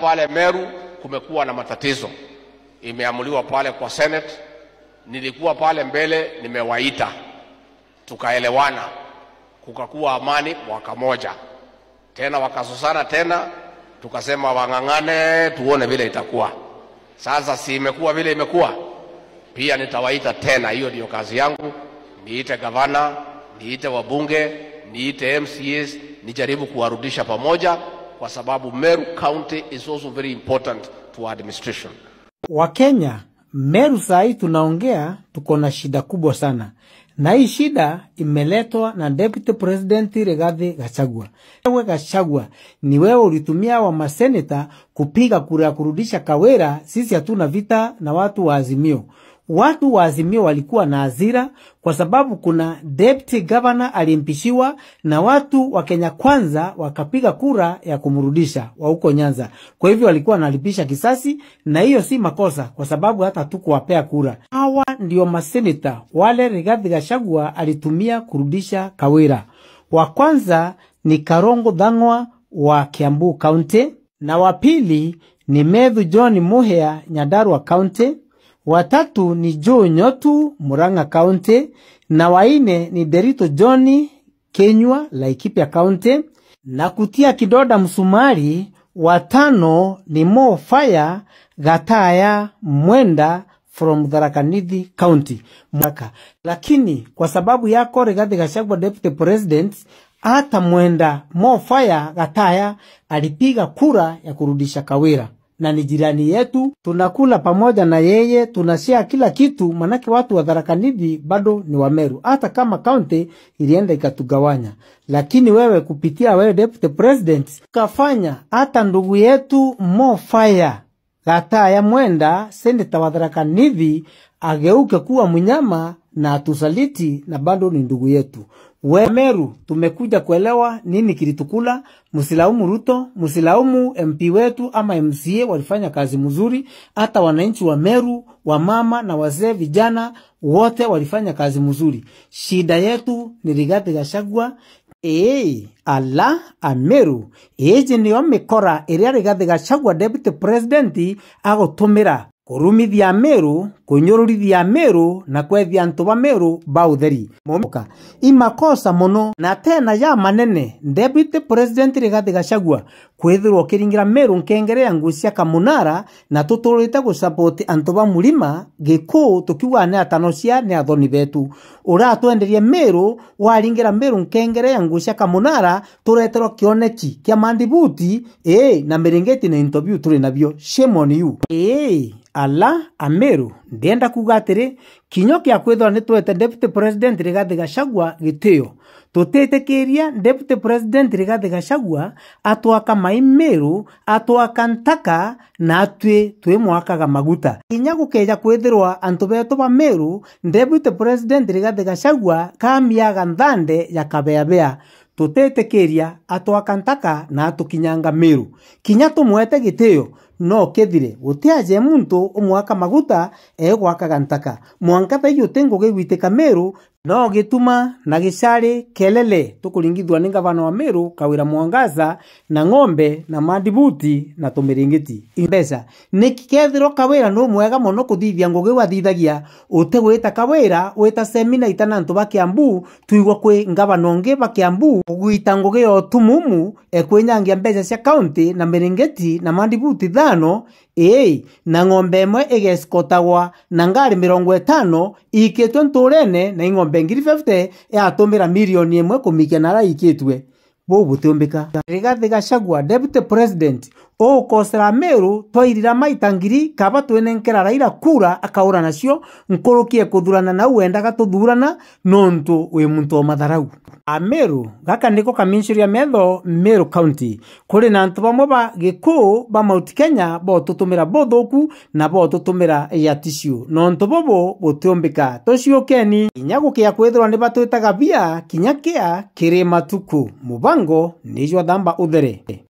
Pale Meru kumekuwa na matatizo, imeamuliwa pale kwa Senate. Nilikuwa pale mbele, nimewaita tukaelewana, kukakuwa amani mwaka moja tena, wakasusana tena, tukasema wang'ang'ane, tuone vile itakuwa. Sasa si imekuwa vile imekuwa, pia nitawaita tena. Hiyo ndiyo kazi yangu, niite gavana, niite wabunge, niite MCAs, nijaribu kuwarudisha pamoja kwa sababu Meru County is also very important to administration. Wakenya, Meru sahii tunaongea, tuko na shida kubwa sana, na hii shida imeletwa na Deputy President Rigathi Gachagua. Wewe Gachagua, ni wewe ulitumia wa maseneta kupiga kura ya kurudisha Kawera. Sisi hatuna vita na watu wa Azimio. Watu wa Azimio walikuwa na hasira kwa sababu kuna deputy governor alimpishiwa na watu wa Kenya Kwanza wakapiga kura ya kumrudisha wa huko Nyanza. Kwa hivyo walikuwa wanalipisha kisasi, na hiyo si makosa, kwa sababu hata tukuwapea kura. Hawa ndio maseneta wale Rigathi Gachagua alitumia kurudisha Kawira. Wa kwanza ni Karongo Dhang'wa wa Kiambu County, na wa pili ni Methu John Muhea Nyandarua County watatu ni Joe Nyotu Murang'a County, na waine ni Derito John Kenywa Laikipia County, na kutia kidoda msumari watano ni Mo Fire Gataya Mwenda from Tharaka Nithi County mwaka. Lakini kwa sababu yako Rigathi Gachagua deputy president, hata Mwenda Mo Fire Gataya alipiga kura ya kurudisha Kawira na ni jirani yetu, tunakula pamoja na yeye, tunashia kila kitu, manake watu wa Tharaka Nithi bado ni Wameru, hata kama kaunti ilienda ikatugawanya. Lakini wewe kupitia wewe deputy president ukafanya hata ndugu yetu Mo Faya Gataya Mwenda, seneta wa Tharaka Nithi ageuke kuwa mnyama na tusaliti na bado ni ndugu yetu. We Meru, tumekuja kuelewa nini kilitukula. Msilaumu Ruto, msilaumu MP wetu ama MCA, walifanya kazi mzuri. Hata wananchi wa Meru, wamama na wazee, vijana wote walifanya kazi mzuri. Shida yetu ni Rigathi Gachagua. Ee, ala ameru eji niyo mikora iria Rigathi Gachagua deputy president agutumira kurumithia Meru kunyururithia meru na kwethia antu ba meru ba utheri moka imakosa muno na tena ya manene deputy president rigathi gacagua kwithirwo kiringira meru nkengerea nguu cia kamunara na tuturite gucapoti antu ba mulima giku tukiuga ni atano cia ni athoni betu uratwenderia meru waringira meru nkengerea nguu cia kamunara tureterwo kioneki kia mandibuti ee na miringeti na interview turi nabio shemoni yu you ee ala ameru ndienda kuga atiri kinyo kia kwithwa ni twete deputy president rigathi gacagua gitio tutitikiria deputy president rigathi gacagua atwaka maimiru atwaka ntaka na atwi twimwakaga maguta kinya gukeja kwithirwa antu betu ba miru deputy president rigathi gacagua kamiaga nthande ya kabeabea tutitikiria atwaka ntaka na atukinyanga miru kinya tumwete gitio no nookethire gutiaje muntu umwaka maguta egwakaga ntaka mwanka thaiyo tengo gegwitĩka meru no gĩtuma na gĩcarĩ kelele tũkũringithwa nĩ ngavana wa Meru Kawira Mwangaza na ng'ombe na madibuti na tumiringiti mbeca nĩkĩ kethirwo kawira nĩ mwega mũno kũthithia ngugi wathithagia ũtegwĩta kawĩra wĩta seminaita na ntũ ba Kiambu tuigwa kwĩ ngavana ũngĩ ba Kiambu ngugi ngũgĩ ya ũtumumu ekwĩnyangia mbeca cia kaunti na mĩrĩngĩti na madibuti thano ĩĩ na ng'ombe ĩmwe ĩgeskotagwa na ngari mirongo ĩtano ikĩtwe nturene na ing'ombe mbengiri fefute yatũmĩra mirioni ĩmwe kũmikia na araikĩtue ikĩtue gũgũtũmbĩka rigathĩ deputy president ookosera meru twairira maita ngiri kaba nkera raira kura akaura nacio nkurukie kuthurana nau endaga tuthurana nontu wi muntu o matharau ameru gaka niko kamincuria metho meru county kuri na antu bamwe ba giku ba mount kenya tutumira buthuku na tutumira ya tisiu nontu bubu butiumbika tuciukeni kinya gukia kwithirwa ni batwitaga bia kinya kia kiri matuku mubango nijwa thamba uthere